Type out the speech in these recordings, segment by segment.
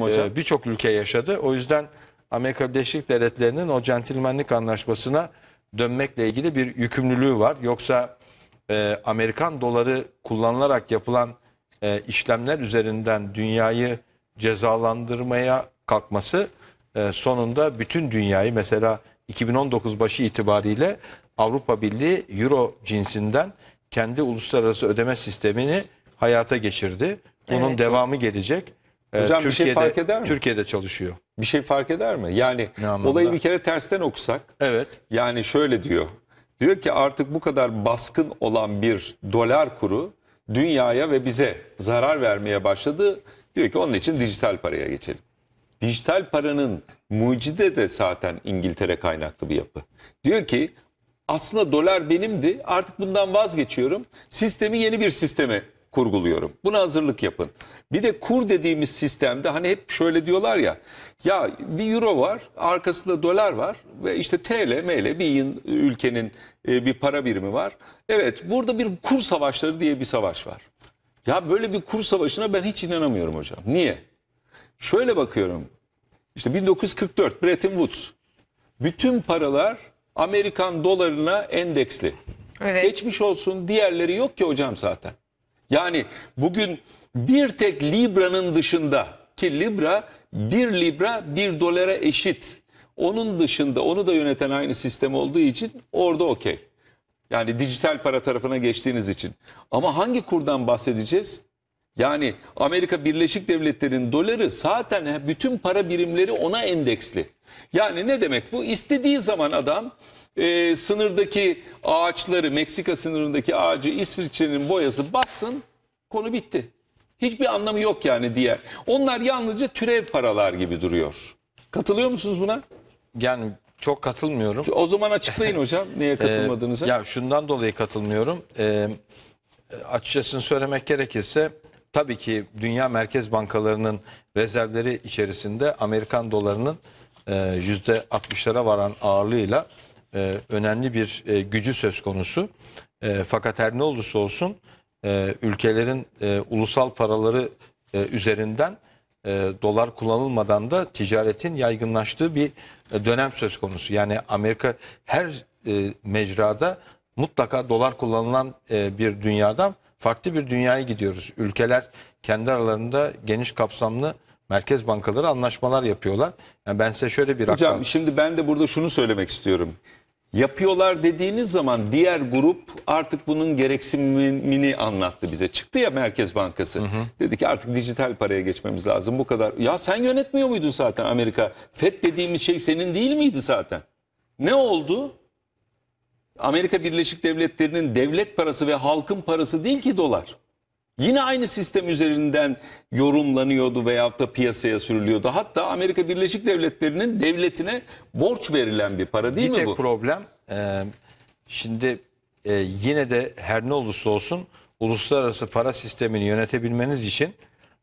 e, birçok ülke yaşadı. O yüzden Amerika Birleşik Devletleri'nin o centilmenlik anlaşmasına dönmekle ilgili bir yükümlülüğü var. Yoksa e, Amerikan doları kullanılarak yapılan e, işlemler üzerinden dünyayı cezalandırmaya kalkması e, sonunda bütün dünyayı mesela 2019 başı itibariyle Avrupa Birliği Euro cinsinden kendi uluslararası ödeme sistemini hayata geçirdi. Bunun evet. devamı gelecek. Hocam Türkiye'de, bir şey fark eder mi? Türkiye'de çalışıyor. Bir şey fark eder mi? Yani olayı bir kere tersten okusak. Evet. Yani şöyle diyor. Diyor ki artık bu kadar baskın olan bir dolar kuru dünyaya ve bize zarar vermeye başladı. Diyor ki onun için dijital paraya geçelim. Dijital paranın mucide de zaten İngiltere kaynaklı bir yapı. Diyor ki aslında dolar benimdi artık bundan vazgeçiyorum. Sistemi yeni bir sisteme kurguluyorum. Buna hazırlık yapın. Bir de kur dediğimiz sistemde hani hep şöyle diyorlar ya. Ya bir euro var, arkasında dolar var ve işte TL, ML bir ülkenin e, bir para birimi var. Evet burada bir kur savaşları diye bir savaş var. Ya böyle bir kur savaşına ben hiç inanamıyorum hocam. Niye? Şöyle bakıyorum. İşte 1944 Bretton Woods. Bütün paralar Amerikan dolarına endeksli. Evet. Geçmiş olsun diğerleri yok ki hocam zaten. Yani bugün bir tek Libra'nın dışında ki Libra bir Libra bir dolara eşit. Onun dışında onu da yöneten aynı sistem olduğu için orada okey. Yani dijital para tarafına geçtiğiniz için. Ama hangi kurdan bahsedeceğiz? Yani Amerika Birleşik Devletleri'nin doları zaten bütün para birimleri ona endeksli. Yani ne demek bu? İstediği zaman adam e, sınırdaki ağaçları, Meksika sınırındaki ağacı İsviçre'nin boyası batsın, konu bitti. Hiçbir anlamı yok yani diğer. Onlar yalnızca türev paralar gibi duruyor. Katılıyor musunuz buna? Yani çok katılmıyorum. O zaman açıklayın hocam niye ee, katılmadığınızı. ya şundan dolayı katılmıyorum. E, açıkçası söylemek gerekirse tabii ki dünya merkez bankalarının rezervleri içerisinde Amerikan dolarının %60'lara e, varan ağırlığıyla e, önemli bir e, gücü söz konusu. E, fakat her ne olursa olsun e, ülkelerin e, ulusal paraları e, üzerinden e, dolar kullanılmadan da ticaretin yaygınlaştığı bir e, dönem söz konusu. Yani Amerika her e, mecrada mutlaka dolar kullanılan e, bir dünyadan farklı bir dünyaya gidiyoruz. Ülkeler kendi aralarında geniş kapsamlı merkez bankaları anlaşmalar yapıyorlar. Yani ben size şöyle bir Hocam şimdi ben de burada şunu söylemek istiyorum yapıyorlar dediğiniz zaman diğer grup artık bunun gereksinimini anlattı bize. Çıktı ya Merkez Bankası. Hı hı. Dedi ki artık dijital paraya geçmemiz lazım bu kadar. Ya sen yönetmiyor muydun zaten Amerika? FED dediğimiz şey senin değil miydi zaten? Ne oldu? Amerika Birleşik Devletleri'nin devlet parası ve halkın parası değil ki dolar. Yine aynı sistem üzerinden yorumlanıyordu veyahut da piyasaya sürülüyordu. Hatta Amerika Birleşik Devletleri'nin devletine borç verilen bir para değil bir mi tek problem e, şimdi e, yine de her ne olursa olsun uluslararası para sistemini yönetebilmeniz için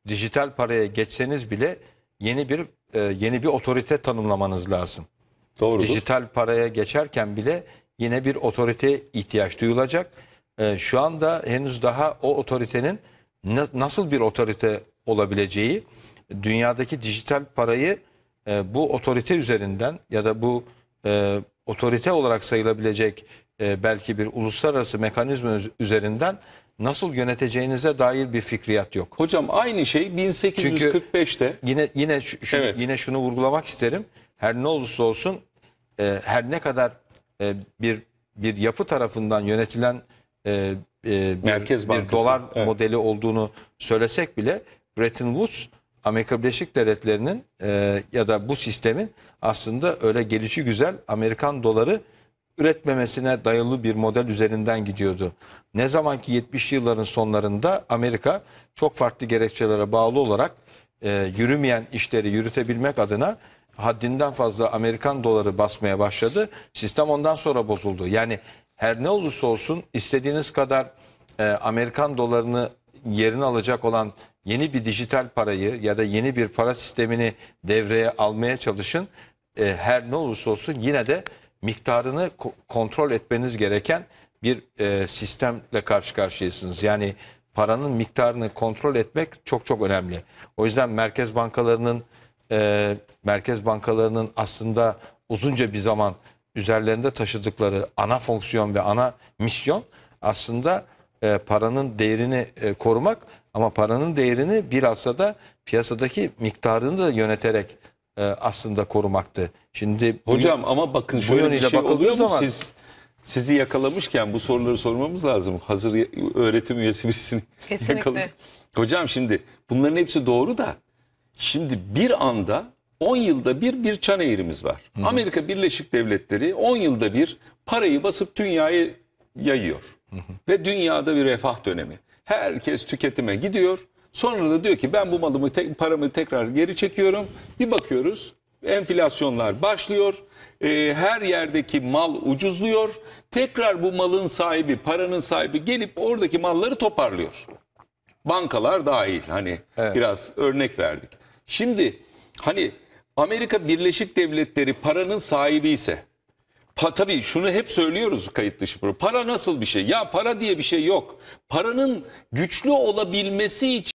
dijital paraya geçseniz bile yeni bir e, yeni bir otorite tanımlamanız lazım. Doğrudur. Dijital paraya geçerken bile yine bir otoriteye ihtiyaç duyulacak ee, şu anda henüz daha o otoritenin nasıl bir otorite olabileceği dünyadaki dijital parayı e, bu otorite üzerinden ya da bu e, otorite olarak sayılabilecek e, belki bir uluslararası mekanizma üzerinden nasıl yöneteceğinize dair bir fikriyat yok. Hocam aynı şey 1845'te. Çünkü yine yine şu, evet. yine şunu vurgulamak isterim. Her ne olursa olsun her ne kadar bir bir yapı tarafından yönetilen e, e, bir, Merkez bir dolar evet. modeli olduğunu söylesek bile Bretton Woods Amerika Birleşik Devletleri'nin e, ya da bu sistemin aslında öyle gelişi güzel Amerikan doları üretmemesine dayalı bir model üzerinden gidiyordu. Ne zaman ki 70 yılların sonlarında Amerika çok farklı gerekçelere bağlı olarak e, yürümeyen işleri yürütebilmek adına haddinden fazla Amerikan doları basmaya başladı. Sistem ondan sonra bozuldu. Yani her ne olursa olsun istediğiniz kadar e, Amerikan dolarını yerini alacak olan yeni bir dijital parayı ya da yeni bir para sistemini devreye almaya çalışın. E, her ne olursa olsun yine de miktarını kontrol etmeniz gereken bir e, sistemle karşı karşıyasınız. Yani paranın miktarını kontrol etmek çok çok önemli. O yüzden merkez bankalarının e, merkez bankalarının aslında uzunca bir zaman üzerlerinde taşıdıkları ana fonksiyon ve ana misyon aslında e, paranın değerini e, korumak ama paranın değerini birazsa da piyasadaki miktarını da yöneterek e, aslında korumaktı. Şimdi bu, hocam ama bakın şöyle bir şey oluyor mu siz sizi yakalamışken bu soruları sormamız lazım. Hazır öğretim üyesi birisini Kesinlikle. yakaladık. Hocam şimdi bunların hepsi doğru da şimdi bir anda 10 yılda bir bir çan eğrimiz var. Hı Amerika Birleşik Devletleri 10 yılda bir parayı basıp dünyayı yayıyor. hı. Ve dünyada bir refah dönemi. Herkes tüketime gidiyor. Sonra da diyor ki ben bu malımı te paramı tekrar geri çekiyorum. Bir bakıyoruz enflasyonlar başlıyor. E, her yerdeki mal ucuzluyor. Tekrar bu malın sahibi, paranın sahibi gelip oradaki malları toparlıyor. Bankalar dahil hani evet. biraz örnek verdik. Şimdi hani Amerika Birleşik Devletleri paranın sahibi ise pa, tabii şunu hep söylüyoruz kayıt dışı para. Para nasıl bir şey? Ya para diye bir şey yok. Paranın güçlü olabilmesi için